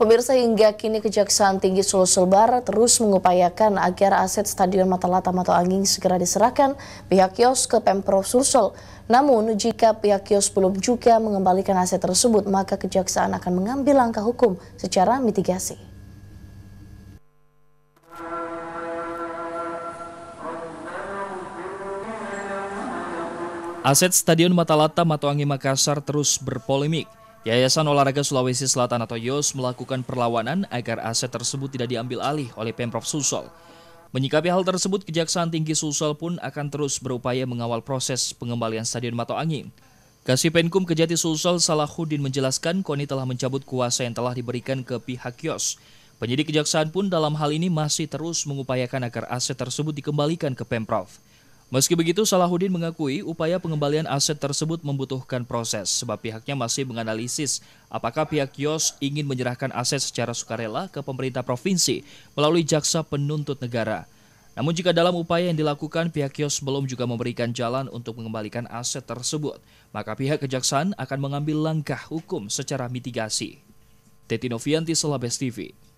Pemirsa hingga kini Kejaksaan Tinggi Sulsel Barat terus mengupayakan agar aset Stadion Matalata Mato Angin segera diserahkan pihak kios ke Pemprov Sulsel. Namun jika pihak kios belum juga mengembalikan aset tersebut maka Kejaksaan akan mengambil langkah hukum secara mitigasi. Aset Stadion Matalata Matoangi Makassar terus berpolemik. Yayasan Olahraga Sulawesi Selatan atau YOS melakukan perlawanan agar aset tersebut tidak diambil alih oleh Pemprov Sulsel. Menyikapi hal tersebut, Kejaksaan Tinggi Sulsel pun akan terus berupaya mengawal proses pengembalian Stadion Mato Angin. Kasipenkum Kejati Sulsel Salahuddin menjelaskan KONI telah mencabut kuasa yang telah diberikan ke pihak YOS. Penyidik kejaksaan pun dalam hal ini masih terus mengupayakan agar aset tersebut dikembalikan ke Pemprov. Meski begitu, Salahuddin mengakui upaya pengembalian aset tersebut membutuhkan proses, sebab pihaknya masih menganalisis apakah pihak Yos ingin menyerahkan aset secara sukarela ke pemerintah provinsi melalui jaksa penuntut negara. Namun jika dalam upaya yang dilakukan pihak Yos belum juga memberikan jalan untuk mengembalikan aset tersebut, maka pihak kejaksaan akan mengambil langkah hukum secara mitigasi. Tetinovianti Novianti Selabes TV